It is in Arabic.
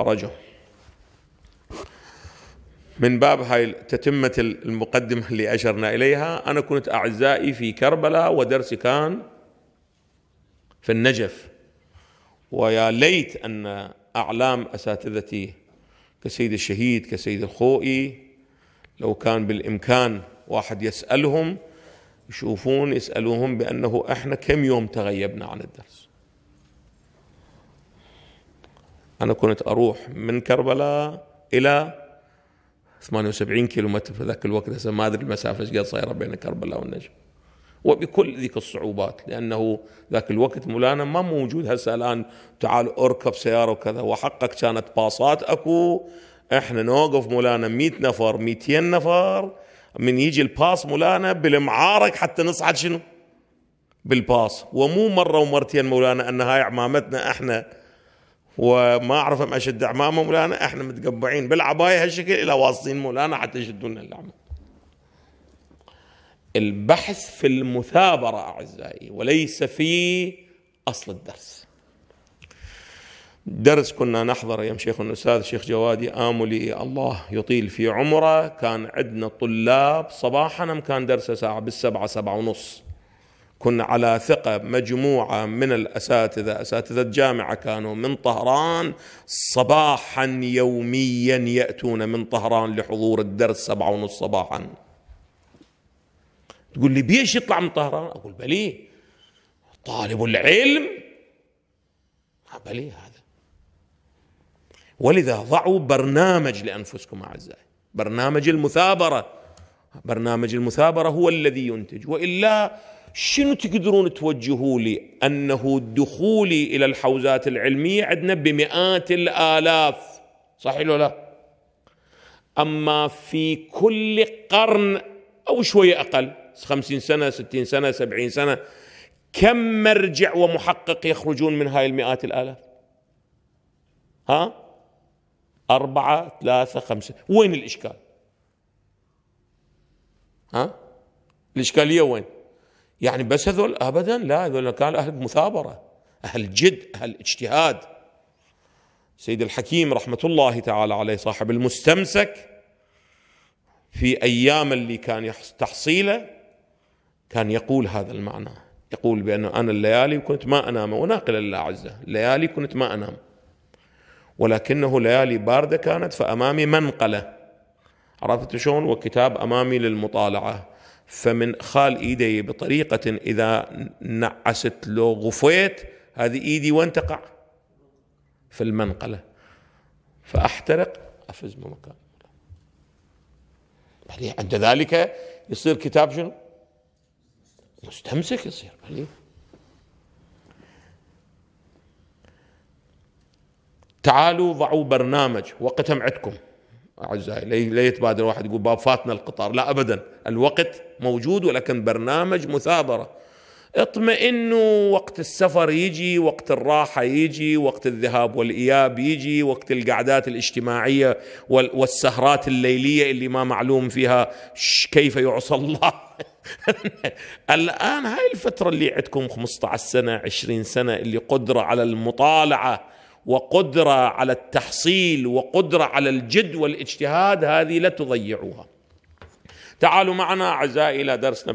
فرجه من باب هاي تتمة المقدمة اللي أشرنا إليها أنا كنت أعزائي في كربلاء ودرسي كان في النجف ويا ليت أن أعلام أساتذتي كسيد الشهيد كسيد الخوئي لو كان بالإمكان واحد يسألهم يشوفون يسألوهم بأنه إحنا كم يوم تغيبنا عن الدرس أنا كنت أروح من كربلاء إلى 78 كيلو متر في ذاك الوقت هسه ما أدري المسافة إيش قد صايرة بين كربلاء والنجف وبكل ذيك الصعوبات لأنه ذاك الوقت مولانا ما موجود هسه الآن تعال أركب سيارة وكذا وحقك كانت باصات أكو احنا نوقف مولانا 100 نفر 200 نفر من يجي الباص مولانا بالمعارك حتى نصعد شنو بالباص ومو مره ومرتين مولانا ان هاي عمامتنا احنا وما اعرف ما اشد عمامه مولانا احنا متقبعين بالعبايه هالشكل الى واصلين مولانا حتى يشدون الاعمام. البحث في المثابره اعزائي وليس في اصل الدرس درس كنا نحضر ايام شيخنا الاستاذ الشيخ جوادي املي الله يطيل في عمره كان عندنا طلاب صباحا كان درسه ساعه بالسبعه سبعه ونص كنا على ثقة مجموعة من الأساتذة أساتذة جامعة كانوا من طهران صباحا يوميا يأتون من طهران لحضور الدرس سبعة ونص صباحا تقول لي بيش يطلع من طهران أقول بلي طالب العلم آه، بلي هذا ولذا ضعوا برنامج لأنفسكم أعزائي برنامج المثابرة برنامج المثابرة هو الذي ينتج وإلا شنو تقدرون توجهوا لي أنه دخولي إلى الحوزات العلمية عندنا بمئات الآلاف صحيح ولا لا أما في كل قرن أو شوية أقل خمسين سنة ستين سنة سبعين سنة كم مرجع ومحقق يخرجون من هاي المئات الآلاف ها أربعة ثلاثة خمسة وين الإشكال ها الإشكالية وين يعني بس هذول أبدا لا هذول كان أهل مثابرة أهل جد أهل اجتهاد سيد الحكيم رحمة الله تعالى عليه صاحب المستمسك في أيام اللي كان تحصيله كان يقول هذا المعنى يقول بأنه أنا الليالي كنت ما أنام وناقل لله عزة الليالي كنت ما أنام ولكنه ليالي باردة كانت فأمامي منقلة عرفت شلون وكتاب امامي للمطالعه فمن خال ايدي بطريقه اذا نعست لو غفيت هذه ايدي وين تقع؟ في المنقله فاحترق افز بمكان بل عند ذلك يصير كتاب شنو؟ مستمسك يصير بل تعالوا ضعوا برنامج وقتم عندكم أعزائي لا يتبادر واحد يقول باب فاتنا القطار لا أبدا الوقت موجود ولكن برنامج مثابرة اطمئنوا وقت السفر يجي وقت الراحة يجي وقت الذهاب والإياب يجي وقت القعدات الاجتماعية والسهرات الليلية اللي ما معلوم فيها كيف يعصى الله الآن هاي الفترة اللي عندكم 15 سنة 20 سنة اللي قدرة على المطالعة وقدره على التحصيل وقدره على الجد والاجتهاد هذه لا تضيعوها تعالوا معنا اعزائي الى درسنا